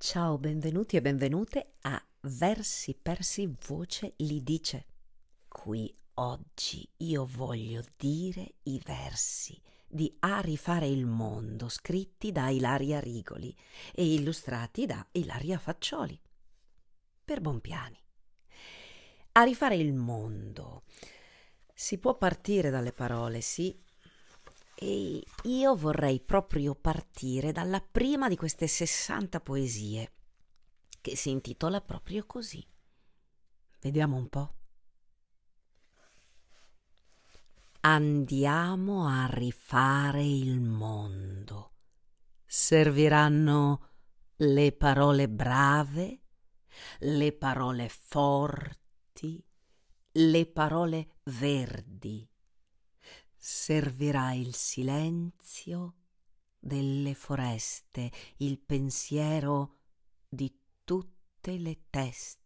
Ciao, benvenuti e benvenute a Versi Persi Voce li dice. Qui oggi io voglio dire i versi di A rifare il mondo scritti da Ilaria Rigoli e illustrati da Ilaria Faccioli. Per Bonpiani. A rifare il mondo. Si può partire dalle parole, sì, e io vorrei proprio partire dalla prima di queste 60 poesie, che si intitola proprio così. Vediamo un po'. Andiamo a rifare il mondo. Serviranno le parole brave, le parole forti, le parole verdi Servirà il silenzio delle foreste, il pensiero di tutte le teste.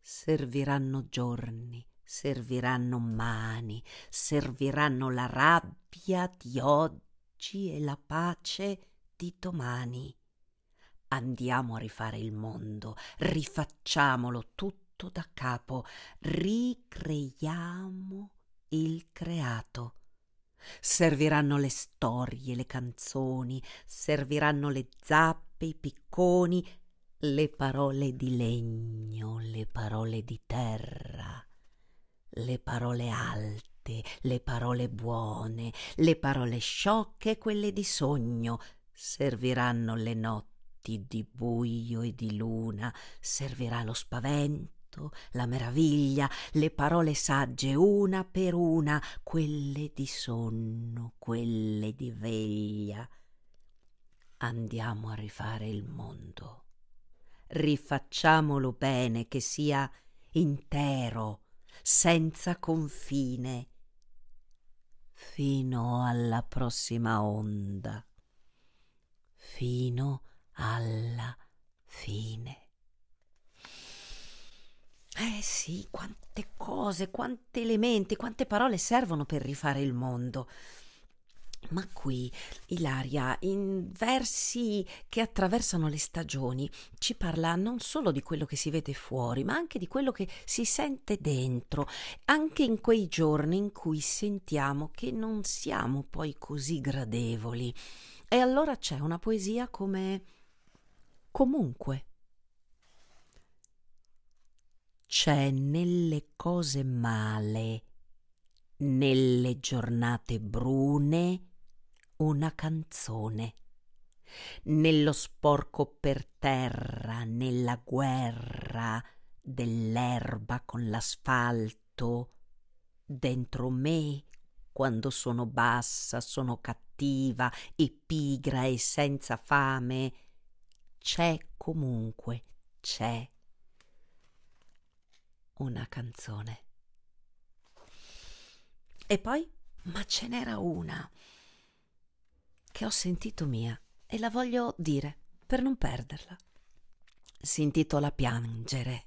Serviranno giorni, serviranno mani, serviranno la rabbia di oggi e la pace di domani. Andiamo a rifare il mondo, rifacciamolo tutto da capo, ricreiamo il creato. Serviranno le storie, le canzoni, serviranno le zappe, i picconi, le parole di legno, le parole di terra, le parole alte le parole buone, le parole sciocche, quelle di sogno, serviranno le notti di buio e di luna, servirà lo spavento pianto, la meraviglia, le parole sagge, una per una, quelle di sonno, quelle di veglia. Andiamo a rifare il mondo. Rifacciamolo bene, che sia intero, senza confine, fino alla prossima onda, fino alla fine. Eh sì, quante cose, quanti elementi, quante parole servono per rifare il mondo. Ma qui, Ilaria, in versi che attraversano le stagioni, ci parla non solo di quello che si vede fuori, ma anche di quello che si sente dentro, anche in quei giorni in cui sentiamo che non siamo poi così gradevoli. E allora c'è una poesia come comunque c'è nelle cose male, nelle giornate brune, una canzone, nello sporco per terra, nella guerra dell'erba con l'asfalto, dentro me, quando sono bassa, sono cattiva e pigra e senza fame, c'è comunque, c'è una canzone. E poi, ma ce n'era una che ho sentito mia e la voglio dire per non perderla. Si intitola Piangere.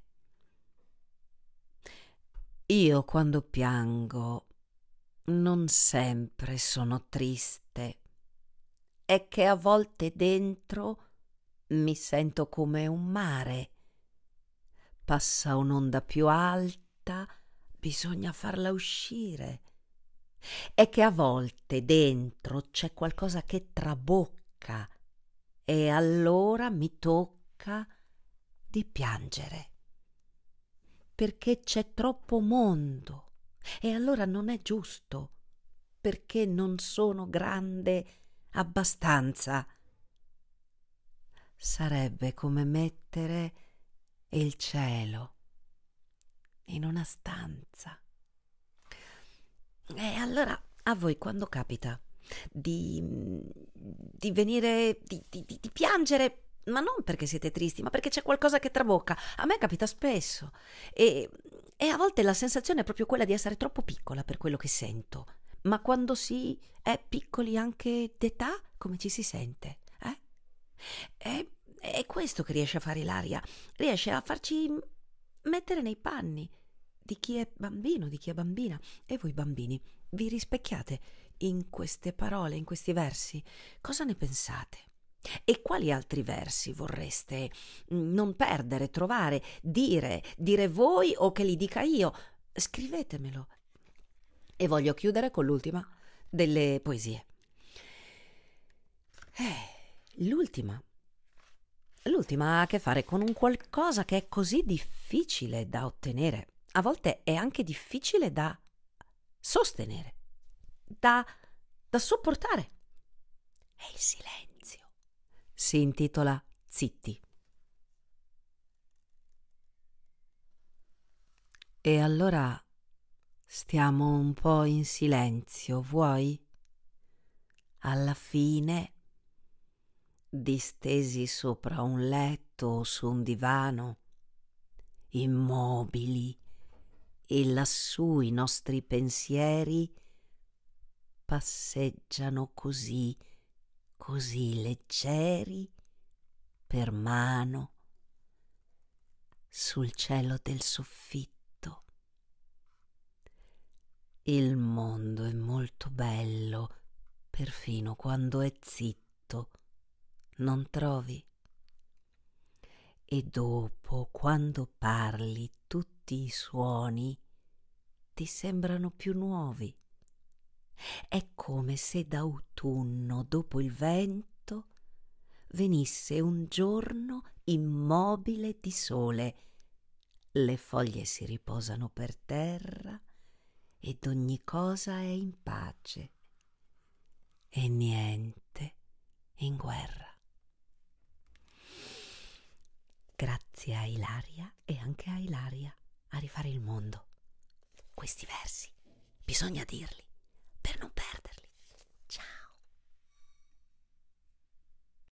Io quando piango non sempre sono triste, è che a volte dentro mi sento come un mare passa un'onda più alta, bisogna farla uscire. È che a volte dentro c'è qualcosa che trabocca e allora mi tocca di piangere. Perché c'è troppo mondo e allora non è giusto, perché non sono grande abbastanza. Sarebbe come mettere e il cielo in una stanza. E eh, allora a voi quando capita di, mm, di venire, di, di, di piangere ma non perché siete tristi, ma perché c'è qualcosa che trabocca. A me capita spesso e, e, a volte la sensazione è proprio quella di essere troppo piccola per quello che sento. Ma quando si è piccoli anche d'età, come ci si sente? Eh? E è questo che riesce a fare Ilaria, riesce a farci mettere nei panni di chi è bambino, di chi è bambina. E voi bambini, vi rispecchiate in queste parole, in questi versi? Cosa ne pensate? E quali altri versi vorreste mm, non perdere, trovare, dire, dire voi o che li dica io? Scrivetemelo. E voglio chiudere con l'ultima delle poesie. Eh, l'ultima L'ultima ha a che fare con un qualcosa che è così difficile da ottenere, a volte è anche difficile da sostenere, da, da sopportare. È il silenzio. Si intitola Zitti. E allora stiamo un po' in silenzio, vuoi? Alla fine distesi sopra un letto o su un divano, immobili, e lassù i nostri pensieri passeggiano così, così leggeri per mano sul cielo del soffitto. Il mondo è molto bello, perfino quando è zitto non trovi? E dopo, quando parli, tutti i suoni ti sembrano più nuovi. È come se d'autunno, dopo il vento, venisse un giorno immobile di sole. Le foglie si riposano per terra ed ogni cosa è in pace e niente in guerra. grazie a Ilaria e anche a Ilaria a rifare il mondo. Questi versi bisogna dirli per non perdere